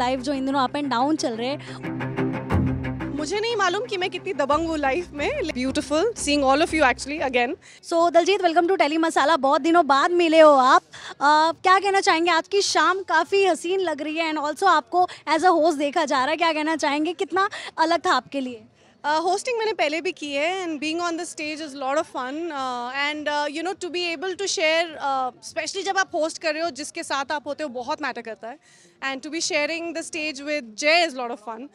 life जो इन दिनों up and down चल रहे मुझे नहीं मालूम कि मैं कितनी दबंग हूँ लाइफ में beautiful seeing all of you actually again so Daljeet welcome to Telly Masala बहुत दिनों बाद मिले हो आप uh, क्या कहना चाहेंगे आज की शाम काफ़ी हसीन लग रही है एंड ऑल्सो आपको एज अ होस्ट देखा जा रहा है क्या कहना चाहेंगे कितना अलग था आपके लिए होस्टिंग uh, मैंने पहले भी की है and being on the stage is lot of fun and you know to be able to share specially जब आप होस्ट कर रहे हो जिसके साथ आप होते हो बहुत मैटर करता है and to be sharing the stage with Jay is lot of fun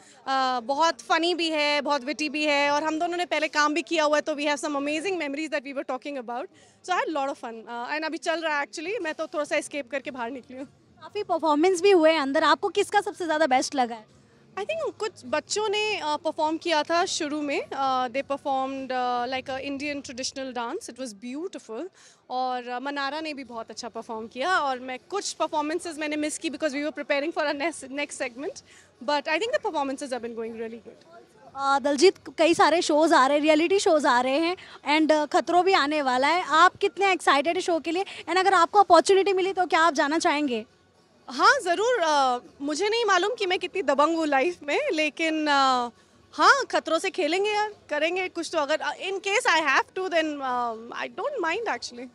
बहुत फ़नी भी है बहुत विटी भी है और हम दोनों ने पहले काम भी किया हुआ है तो we have some amazing memories that we were talking about so I lot of fun and अभी चल रहा है एक्चुअली मैं तो थोड़ा सा स्केप करके बाहर निकली हूँ काफ़ी परफॉर्मेंस भी हुए हैं अंदर आपको किसका सबसे ज़्यादा बेस्ट लगा है आई थिंक कुछ बच्चों ने परफॉर्म किया था शुरू में they performed like Indian traditional dance it was beautiful और मनारा ने भी बहुत अच्छा परफॉर्म किया और मैं कुछ परफॉर्मेंसेज मैंने मिस की because we were preparing for next segment but I think the performances have been going really good Daljeet कई सारे शोज़ आ रहे हैं रियलिटी शोज़ आ रहे हैं एंड खतरों भी आने वाला है आप कितने एक्साइटेड शो के लिए एंड अगर आपको अपॉर्चुनिटी मिली तो क्या आप जाना चाहेंगे हाँ ज़रूर मुझे नहीं मालूम कि मैं कितनी दबंग हूँ लाइफ में लेकिन आ, हाँ खतरों से खेलेंगे यार करेंगे कुछ तो अगर in case I have to then I don't mind actually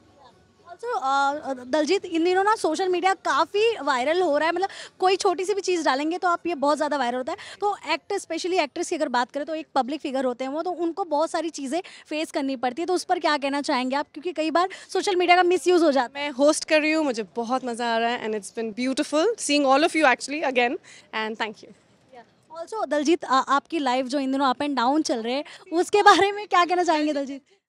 also Daljeet uh, uh, इन दिनों ना सोशल मीडिया काफ़ी वायरल हो रहा है मतलब कोई छोटी सी भी चीज़ डालेंगे तो आप ये बहुत ज़्यादा वायरल होता है तो एक्टर स्पेशली एक्ट्रेस की अगर बात करें तो एक पब्लिक फिगर होते हैं वो तो उनको बहुत सारी चीज़ें फेस करनी पड़ती है तो उस पर क्या कहना चाहेंगे आप क्योंकि कई बार सोशल मीडिया का मिस यूज़ हो जाता है मैं होस्ट कर रही हूँ मुझे बहुत मज़ा आ रहा है and it's been beautiful seeing all of you actually again and thank you also Daljeet आपकी लाइफ जो इन दिनों अप एंड डाउन चल रहे हैं उसके बारे में क्या कहना चाहेंगे दलजीत